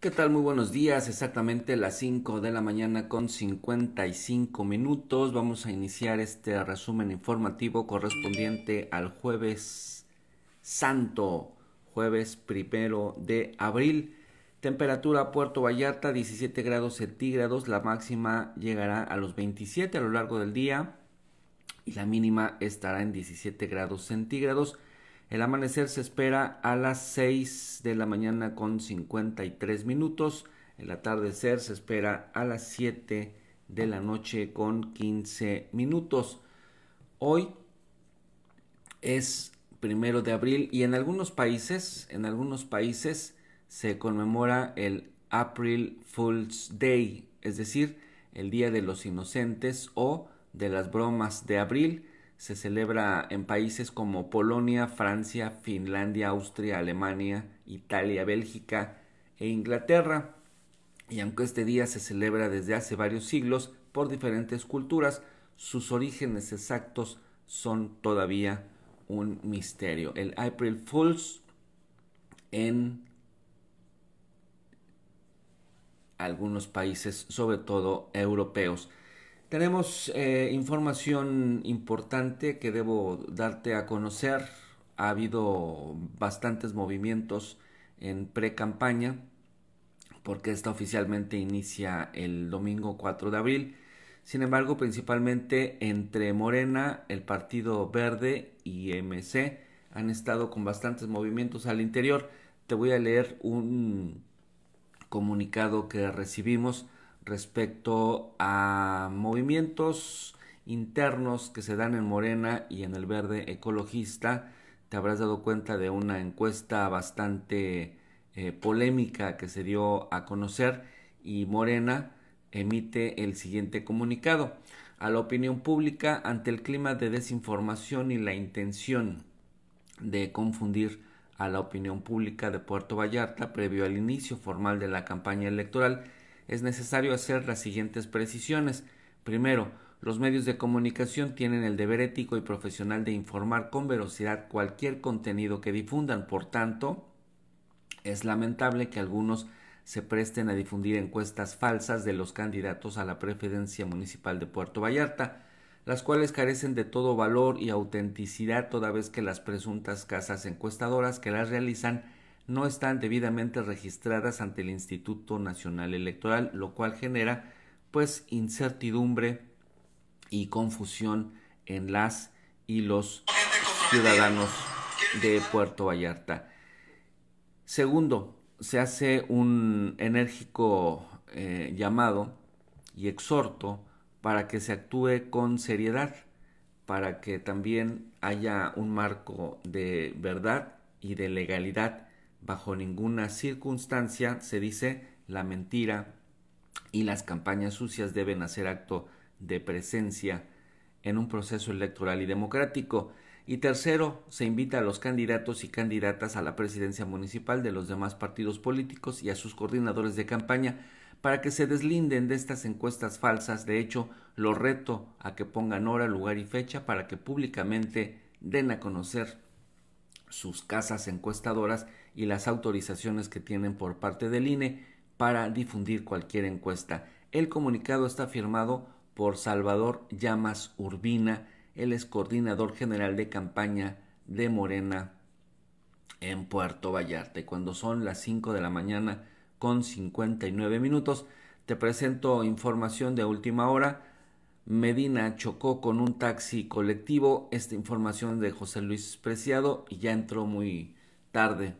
¿Qué tal? Muy buenos días, exactamente las 5 de la mañana con 55 minutos. Vamos a iniciar este resumen informativo correspondiente al jueves santo, jueves primero de abril. Temperatura Puerto Vallarta 17 grados centígrados, la máxima llegará a los 27 a lo largo del día y la mínima estará en 17 grados centígrados. El amanecer se espera a las 6 de la mañana con 53 minutos. El atardecer se espera a las 7 de la noche con 15 minutos. Hoy es primero de abril y en algunos países, en algunos países se conmemora el April Fool's Day, es decir, el Día de los Inocentes o de las Bromas de Abril se celebra en países como Polonia, Francia, Finlandia, Austria, Alemania, Italia, Bélgica e Inglaterra. Y aunque este día se celebra desde hace varios siglos por diferentes culturas, sus orígenes exactos son todavía un misterio. El April Fools en algunos países, sobre todo europeos. Tenemos eh, información importante que debo darte a conocer. Ha habido bastantes movimientos en pre-campaña porque esta oficialmente inicia el domingo 4 de abril. Sin embargo, principalmente entre Morena, el Partido Verde y MC han estado con bastantes movimientos al interior. Te voy a leer un comunicado que recibimos respecto a movimientos internos que se dan en Morena y en el Verde Ecologista. Te habrás dado cuenta de una encuesta bastante eh, polémica que se dio a conocer y Morena emite el siguiente comunicado a la opinión pública ante el clima de desinformación y la intención de confundir a la opinión pública de Puerto Vallarta previo al inicio formal de la campaña electoral es necesario hacer las siguientes precisiones. Primero, los medios de comunicación tienen el deber ético y profesional de informar con velocidad cualquier contenido que difundan. Por tanto, es lamentable que algunos se presten a difundir encuestas falsas de los candidatos a la Preferencia municipal de Puerto Vallarta, las cuales carecen de todo valor y autenticidad toda vez que las presuntas casas encuestadoras que las realizan no están debidamente registradas ante el Instituto Nacional Electoral, lo cual genera pues incertidumbre y confusión en las y los ciudadanos de Puerto Vallarta. Segundo, se hace un enérgico eh, llamado y exhorto para que se actúe con seriedad, para que también haya un marco de verdad y de legalidad bajo ninguna circunstancia, se dice, la mentira y las campañas sucias deben hacer acto de presencia en un proceso electoral y democrático. Y tercero, se invita a los candidatos y candidatas a la presidencia municipal de los demás partidos políticos y a sus coordinadores de campaña para que se deslinden de estas encuestas falsas. De hecho, los reto a que pongan hora, lugar y fecha para que públicamente den a conocer sus casas encuestadoras y las autorizaciones que tienen por parte del INE para difundir cualquier encuesta. El comunicado está firmado por Salvador Llamas Urbina, el es coordinador general de campaña de Morena en Puerto Vallarte. Cuando son las 5 de la mañana con 59 minutos, te presento información de última hora. Medina chocó con un taxi colectivo. Esta información de José Luis Preciado y ya entró muy tarde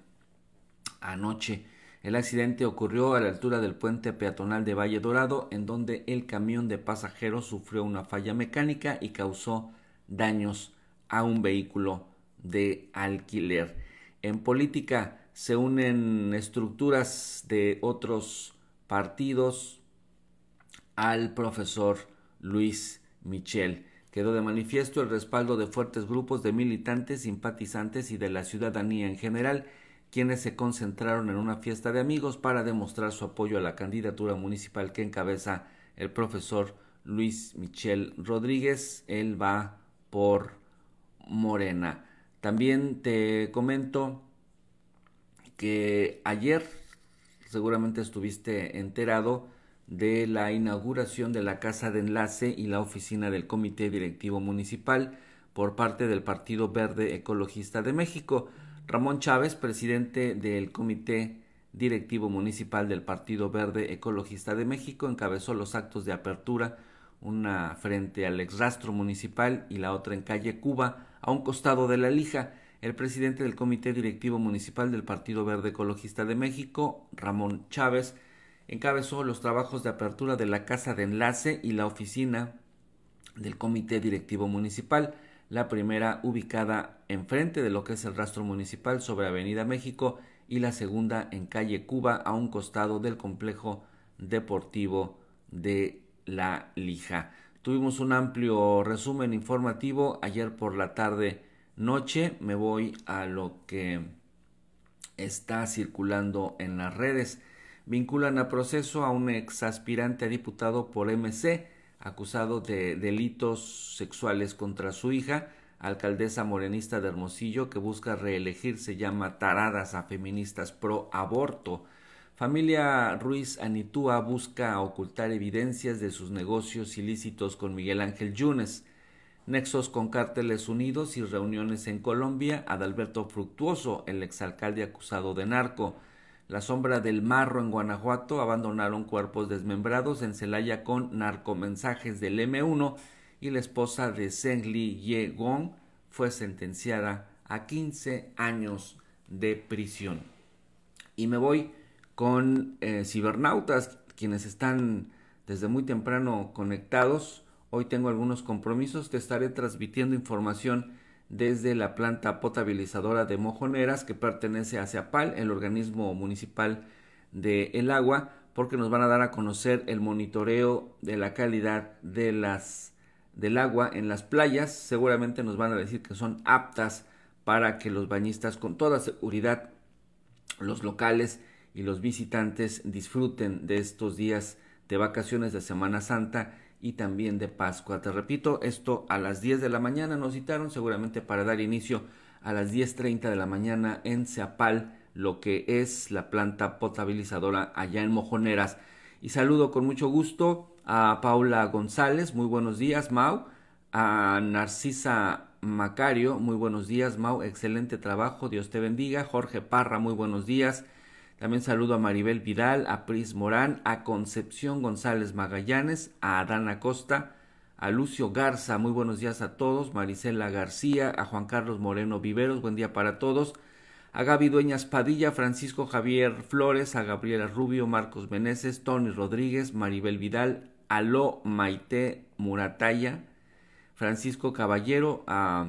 anoche. El accidente ocurrió a la altura del puente peatonal de Valle Dorado, en donde el camión de pasajeros sufrió una falla mecánica y causó daños a un vehículo de alquiler. En política se unen estructuras de otros partidos al profesor Luis Michel. Quedó de manifiesto el respaldo de fuertes grupos de militantes, simpatizantes y de la ciudadanía en general quienes se concentraron en una fiesta de amigos para demostrar su apoyo a la candidatura municipal que encabeza el profesor Luis Michel Rodríguez. Él va por Morena. También te comento que ayer seguramente estuviste enterado de la inauguración de la Casa de Enlace y la oficina del Comité Directivo Municipal por parte del Partido Verde Ecologista de México. Ramón Chávez, presidente del Comité Directivo Municipal del Partido Verde Ecologista de México, encabezó los actos de apertura, una frente al exrastro municipal y la otra en calle Cuba, a un costado de la lija. El presidente del Comité Directivo Municipal del Partido Verde Ecologista de México, Ramón Chávez, encabezó los trabajos de apertura de la Casa de Enlace y la oficina del Comité Directivo Municipal la primera ubicada enfrente de lo que es el rastro municipal sobre Avenida México y la segunda en calle Cuba a un costado del complejo deportivo de La Lija. Tuvimos un amplio resumen informativo ayer por la tarde noche. Me voy a lo que está circulando en las redes. Vinculan a proceso a un exaspirante a diputado por MC acusado de delitos sexuales contra su hija, alcaldesa morenista de Hermosillo, que busca reelegirse, llama taradas a feministas pro aborto. Familia Ruiz Anitúa busca ocultar evidencias de sus negocios ilícitos con Miguel Ángel Yunes. Nexos con cárteles unidos y reuniones en Colombia, Adalberto Fructuoso, el exalcalde acusado de narco. La sombra del marro en Guanajuato abandonaron cuerpos desmembrados en Celaya con narcomensajes del M1 y la esposa de Li Ye Gong fue sentenciada a 15 años de prisión. Y me voy con eh, cibernautas, quienes están desde muy temprano conectados. Hoy tengo algunos compromisos, te estaré transmitiendo información desde la planta potabilizadora de Mojoneras que pertenece a CEAPAL, el organismo municipal de El Agua, porque nos van a dar a conocer el monitoreo de la calidad de las del agua en las playas. Seguramente nos van a decir que son aptas para que los bañistas con toda seguridad, los locales y los visitantes disfruten de estos días de vacaciones de Semana Santa y también de Pascua. Te repito, esto a las 10 de la mañana nos citaron seguramente para dar inicio a las 10.30 de la mañana en Ceapal, lo que es la planta potabilizadora allá en Mojoneras. Y saludo con mucho gusto a Paula González, muy buenos días Mau, a Narcisa Macario, muy buenos días Mau, excelente trabajo, Dios te bendiga, Jorge Parra, muy buenos días. También saludo a Maribel Vidal, a Pris Morán, a Concepción González Magallanes, a Adán Acosta, a Lucio Garza, muy buenos días a todos, Marisela García, a Juan Carlos Moreno Viveros, buen día para todos, a Gaby Dueñas Padilla, Francisco Javier Flores, a Gabriela Rubio, Marcos Meneses, Tony Rodríguez, Maribel Vidal, Lo Maite Murataya, Francisco Caballero, a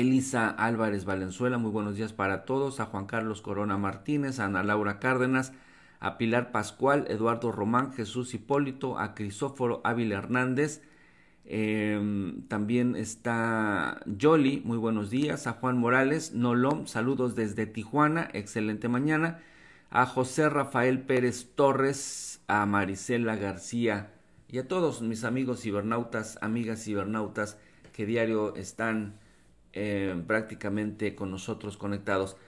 Elisa Álvarez Valenzuela, muy buenos días para todos, a Juan Carlos Corona Martínez, a Ana Laura Cárdenas, a Pilar Pascual, Eduardo Román, Jesús Hipólito, a Crisóforo Ávila Hernández, em, también está Jolly, muy buenos días, a Juan Morales, Nolom, saludos desde Tijuana, excelente mañana, a José Rafael Pérez Torres, a Marisela García y a todos mis amigos cibernautas, amigas cibernautas que diario están eh, prácticamente con nosotros conectados.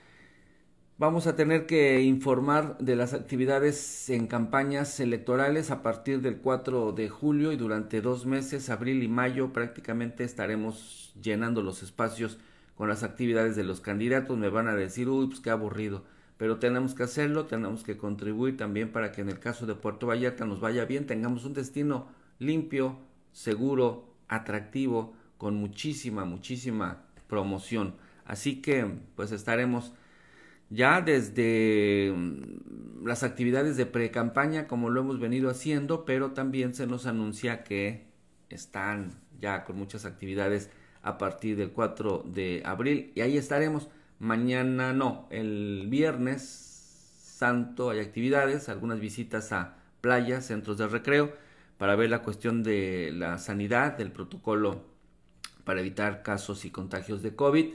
Vamos a tener que informar de las actividades en campañas electorales a partir del 4 de julio y durante dos meses, abril y mayo, prácticamente estaremos llenando los espacios con las actividades de los candidatos. Me van a decir, uy, pues qué aburrido. Pero tenemos que hacerlo, tenemos que contribuir también para que en el caso de Puerto Vallarta nos vaya bien, tengamos un destino limpio, seguro, atractivo, con muchísima, muchísima promoción. Así que pues estaremos ya desde mm, las actividades de pre-campaña como lo hemos venido haciendo, pero también se nos anuncia que están ya con muchas actividades a partir del 4 de abril y ahí estaremos. Mañana no, el viernes santo hay actividades, algunas visitas a playas, centros de recreo para ver la cuestión de la sanidad, del protocolo para evitar casos y contagios de COVID.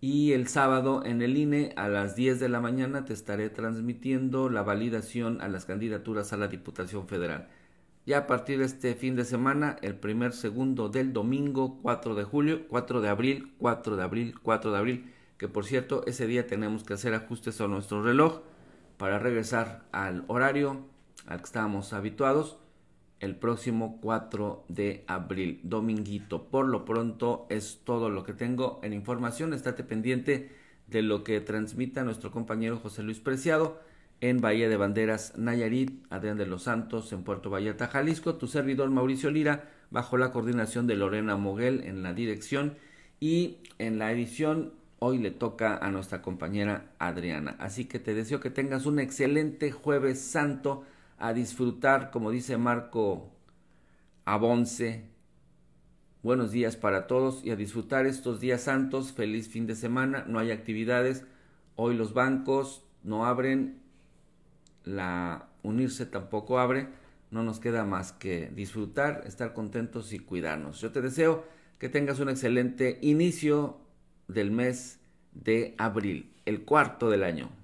Y el sábado en el INE a las 10 de la mañana te estaré transmitiendo la validación a las candidaturas a la Diputación Federal. Ya a partir de este fin de semana, el primer segundo del domingo 4 de julio, 4 de abril, 4 de abril, 4 de abril, que por cierto ese día tenemos que hacer ajustes a nuestro reloj para regresar al horario al que estábamos habituados el próximo 4 de abril, dominguito. Por lo pronto es todo lo que tengo en información. Estate pendiente de lo que transmita nuestro compañero José Luis Preciado en Bahía de Banderas, Nayarit, Adrián de los Santos, en Puerto Vallarta, Jalisco, tu servidor Mauricio Lira, bajo la coordinación de Lorena Moguel en la dirección y en la edición hoy le toca a nuestra compañera Adriana. Así que te deseo que tengas un excelente jueves santo a disfrutar, como dice Marco Abonce. Buenos días para todos y a disfrutar estos días santos. Feliz fin de semana. No hay actividades. Hoy los bancos no abren. La unirse tampoco abre. No nos queda más que disfrutar, estar contentos y cuidarnos. Yo te deseo que tengas un excelente inicio del mes de abril, el cuarto del año.